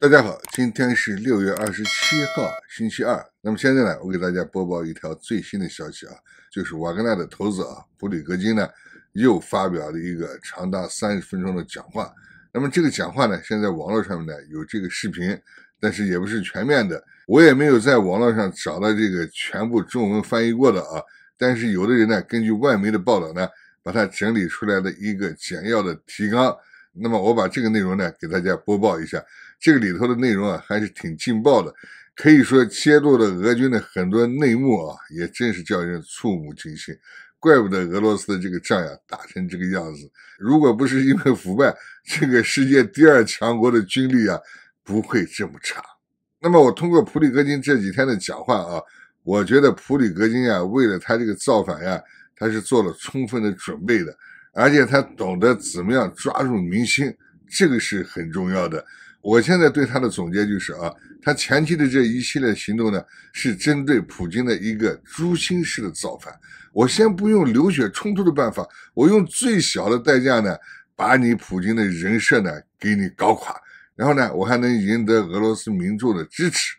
大家好，今天是六月二十七号，星期二。那么现在呢，我给大家播报一条最新的消息啊，就是瓦格纳的投资啊，普里格金呢又发表了一个长达三十分钟的讲话。那么这个讲话呢，现在网络上面呢有这个视频，但是也不是全面的，我也没有在网络上找到这个全部中文翻译过的啊。但是有的人呢，根据外媒的报道呢，把它整理出来的一个简要的提纲。那么我把这个内容呢，给大家播报一下。这个里头的内容啊，还是挺劲爆的，可以说揭露了俄军的很多内幕啊，也真是叫人触目惊心。怪不得俄罗斯的这个仗呀打成这个样子，如果不是因为腐败，这个世界第二强国的军力啊不会这么差。那么我通过普里戈金这几天的讲话啊，我觉得普里戈金啊，为了他这个造反呀，他是做了充分的准备的，而且他懂得怎么样抓住民心，这个是很重要的。我现在对他的总结就是啊，他前期的这一系列行动呢，是针对普京的一个诛心式的造反。我先不用流血冲突的办法，我用最小的代价呢，把你普京的人设呢给你搞垮，然后呢，我还能赢得俄罗斯民众的支持。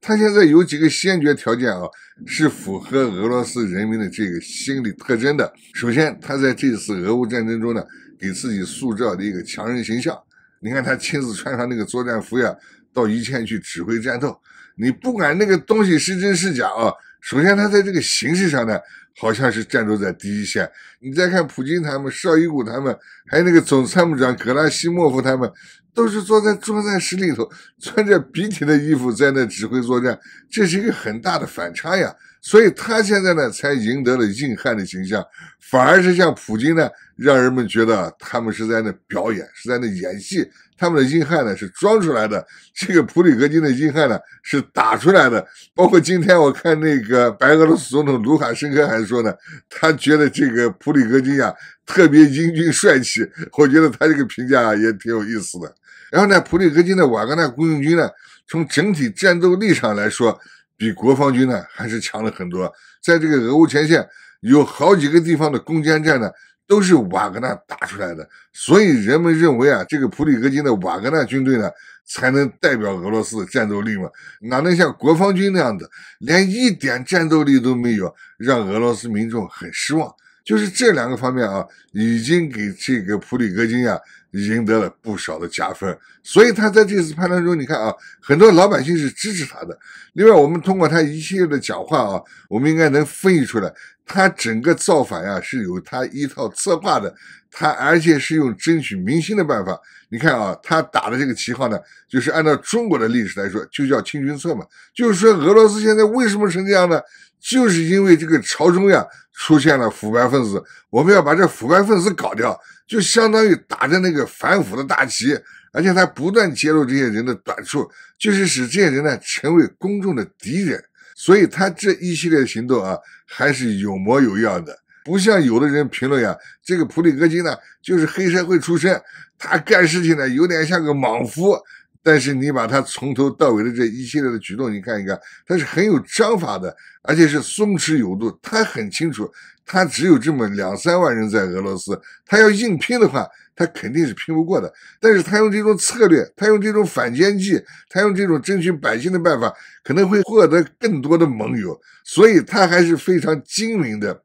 他现在有几个先决条件啊，是符合俄罗斯人民的这个心理特征的。首先，他在这次俄乌战争中呢，给自己塑造的一个强人形象。你看他亲自穿上那个作战服呀，到一线去指挥战斗。你不管那个东西是真是假啊，首先他在这个形式上呢，好像是战斗在第一线。你再看普京他们、绍伊古他们，还有那个总参谋长格拉西莫夫他们，都是坐在作战室里头，穿着笔挺的衣服在那指挥作战，这是一个很大的反差呀。所以他现在呢，才赢得了硬汉的形象，反而是像普京呢，让人们觉得他们是在那表演，是在那演戏，他们的硬汉呢是装出来的。这个普里戈金的硬汉呢是打出来的。包括今天我看那个白俄罗斯总统卢卡申科还说呢，他觉得这个普里戈金呀特别英俊帅气，我觉得他这个评价也挺有意思的。然后呢，普里戈金的瓦格纳雇佣军呢，从整体战斗力上来说。比国防军呢还是强了很多，在这个俄乌前线有好几个地方的攻坚战呢都是瓦格纳打出来的，所以人们认为啊，这个普里戈金的瓦格纳军队呢才能代表俄罗斯的战斗力嘛，哪能像国防军那样的连一点战斗力都没有，让俄罗斯民众很失望。就是这两个方面啊，已经给这个普里戈金啊赢得了不少的加分，所以他在这次叛乱中，你看啊，很多老百姓是支持他的。另外，我们通过他一系列的讲话啊，我们应该能分析出来，他整个造反呀是有他一套策划的，他而且是用争取民心的办法。你看啊，他打的这个旗号呢，就是按照中国的历史来说，就叫清君侧嘛，就是说俄罗斯现在为什么成这样呢？就是因为这个朝中呀。出现了腐败分子，我们要把这腐败分子搞掉，就相当于打着那个反腐的大旗，而且他不断揭露这些人的短处，就是使这些人呢成为公众的敌人。所以他这一系列行动啊，还是有模有样的，不像有的人评论呀，这个普里戈金呢就是黑社会出身，他干事情呢有点像个莽夫。但是你把他从头到尾的这一系列的举动，你看一看，他是很有章法的，而且是松弛有度。他很清楚，他只有这么两三万人在俄罗斯，他要硬拼的话，他肯定是拼不过的。但是他用这种策略，他用这种反间计，他用这种争取百姓的办法，可能会获得更多的盟友。所以他还是非常精明的。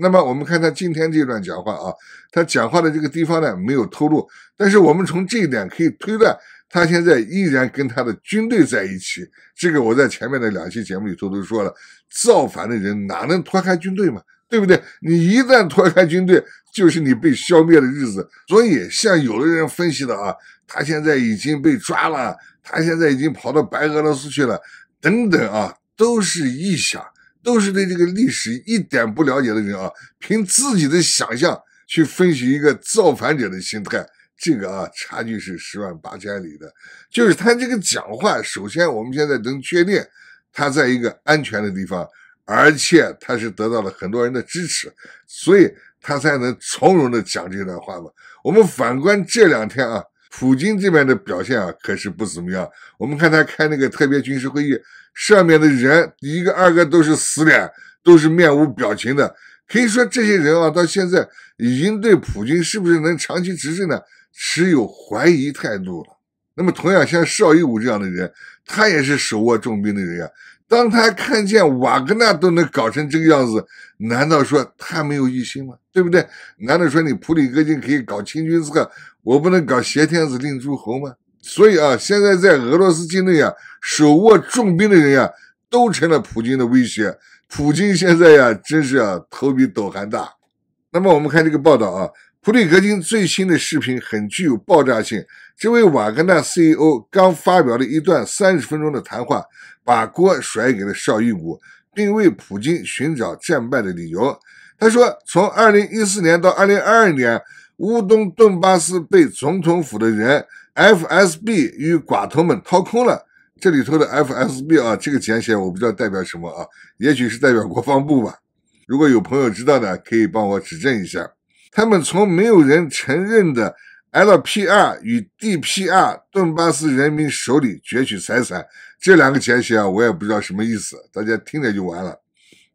那么我们看他今天这段讲话啊，他讲话的这个地方呢没有透露，但是我们从这一点可以推断，他现在依然跟他的军队在一起。这个我在前面的两期节目里头都说了，造反的人哪能脱开军队嘛，对不对？你一旦脱开军队，就是你被消灭的日子。所以像有的人分析的啊，他现在已经被抓了，他现在已经跑到白俄罗斯去了，等等啊，都是臆想。都是对这个历史一点不了解的人啊，凭自己的想象去分析一个造反者的心态，这个啊差距是十万八千里的。就是他这个讲话，首先我们现在能确定他在一个安全的地方，而且他是得到了很多人的支持，所以他才能从容的讲这段话嘛。我们反观这两天啊。普京这边的表现啊，可是不怎么样。我们看他开那个特别军事会议，上面的人一个二个都是死脸，都是面无表情的。可以说，这些人啊，到现在已经对普京是不是能长期执政呢，持有怀疑态度了。那么，同样像邵伊武这样的人，他也是手握重兵的人啊。当他看见瓦格纳都能搞成这个样子，难道说他没有疑心吗？对不对？难道说你普里戈金可以搞清君之我不能搞挟天子令诸侯吗？所以啊，现在在俄罗斯境内啊，手握重兵的人呀，都成了普京的威胁。普京现在呀，真是啊，头比斗还大。那么我们看这个报道啊。普里戈金最新的视频很具有爆炸性。这位瓦格纳 CEO 刚发表了一段三十分钟的谈话，把锅甩给了绍伊古，并为普京寻找战败的理由。他说：“从二零一四年到二零二二年，乌东顿巴斯被总统府的人、FSB 与寡头们掏空了。这里头的 FSB 啊，这个简写我不知道代表什么啊，也许是代表国防部吧。如果有朋友知道的，可以帮我指正一下。”他们从没有人承认的 LPR 与 DPR 顿巴斯人民手里攫取财产，这两个简写啊，我也不知道什么意思，大家听着就完了。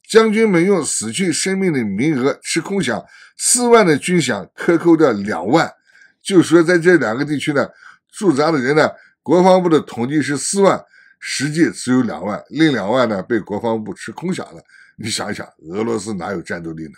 将军们用死去生命的名额吃空饷，四万的军饷克扣掉两万，就说在这两个地区呢驻扎的人呢，国防部的统计是四万，实际只有两万，另两万呢被国防部吃空饷了。你想一想，俄罗斯哪有战斗力呢？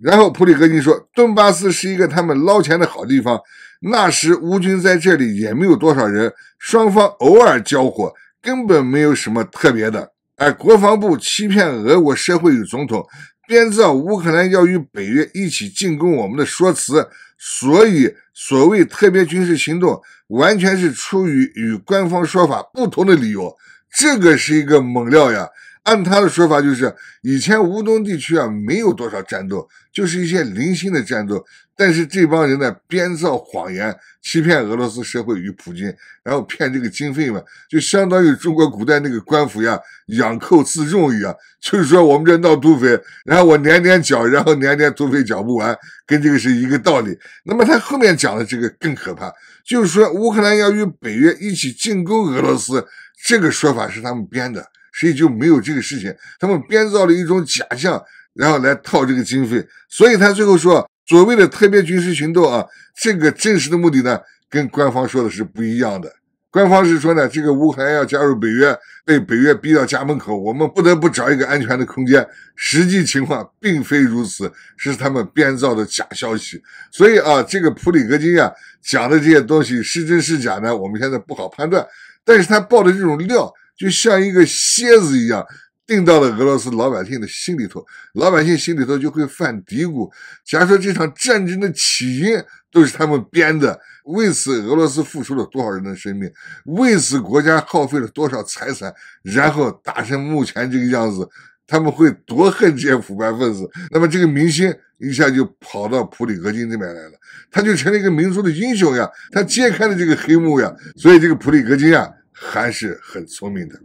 然后普里戈金说：“顿巴斯是一个他们捞钱的好地方。那时乌军在这里也没有多少人，双方偶尔交火，根本没有什么特别的。而国防部欺骗俄国社会与总统，编造乌克兰要与北约一起进攻我们的说辞，所以所谓特别军事行动完全是出于与官方说法不同的理由。这个是一个猛料呀！”按他的说法，就是以前吴东地区啊没有多少战斗，就是一些零星的战斗。但是这帮人呢编造谎言，欺骗俄罗斯社会与普京，然后骗这个经费嘛，就相当于中国古代那个官府呀养寇自重一样，就是说我们这闹土匪，然后我年年剿，然后年年土匪剿不完，跟这个是一个道理。那么他后面讲的这个更可怕，就是说乌克兰要与北约一起进攻俄罗斯，这个说法是他们编的。所以就没有这个事情，他们编造了一种假象，然后来套这个经费。所以他最后说，所谓的特别军事行动啊，这个真实的目的呢，跟官方说的是不一样的。官方是说呢，这个乌克兰要加入北约，被北约逼到家门口，我们不得不找一个安全的空间。实际情况并非如此，是他们编造的假消息。所以啊，这个普里戈金啊讲的这些东西是真是假呢？我们现在不好判断。但是他报的这种料。就像一个蝎子一样钉到了俄罗斯老百姓的心里头，老百姓心里头就会犯嘀咕。假如说这场战争的起因都是他们编的，为此俄罗斯付出了多少人的生命，为此国家耗费了多少财产，然后打成目前这个样子，他们会多恨这些腐败分子。那么这个明星一下就跑到普里戈金这边来了，他就成了一个民族的英雄呀，他揭开了这个黑幕呀。所以这个普里戈金啊。还是很聪明的。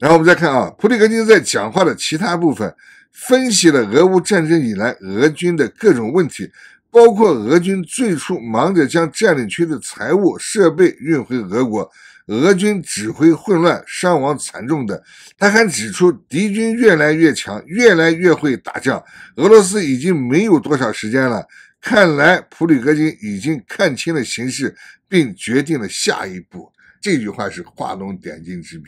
然后我们再看啊，普里金在讲话的其他部分分析了俄乌战争以来俄军的各种问题，包括俄军最初忙着将占领区的财物设备运回俄国，俄军指挥混乱、伤亡惨重的。他还指出，敌军越来越强，越来越会打仗，俄罗斯已经没有多少时间了。看来普里戈金已经看清了形势，并决定了下一步。这句话是画龙点睛之笔，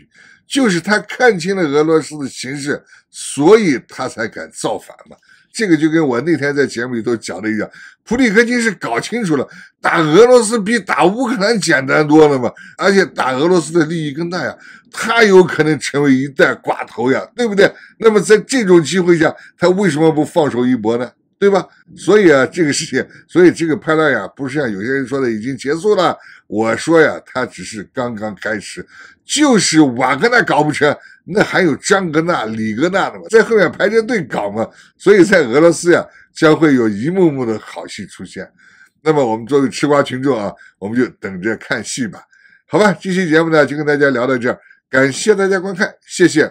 就是他看清了俄罗斯的形势，所以他才敢造反嘛。这个就跟我那天在节目里头讲的一样，普里戈金是搞清楚了，打俄罗斯比打乌克兰简单多了嘛，而且打俄罗斯的利益更大呀，他有可能成为一代寡头呀，对不对？那么在这种机会下，他为什么不放手一搏呢？对吧？所以啊，这个事情，所以这个派乱呀，不是像有些人说的已经结束了。我说呀，他只是刚刚开始，就是瓦格纳搞不成，那还有张格纳、李格纳的嘛，在后面排着队搞嘛。所以在俄罗斯呀，将会有一幕幕的好戏出现。那么我们作为吃瓜群众啊，我们就等着看戏吧。好吧，这期节目呢，就跟大家聊到这儿，感谢大家观看，谢谢。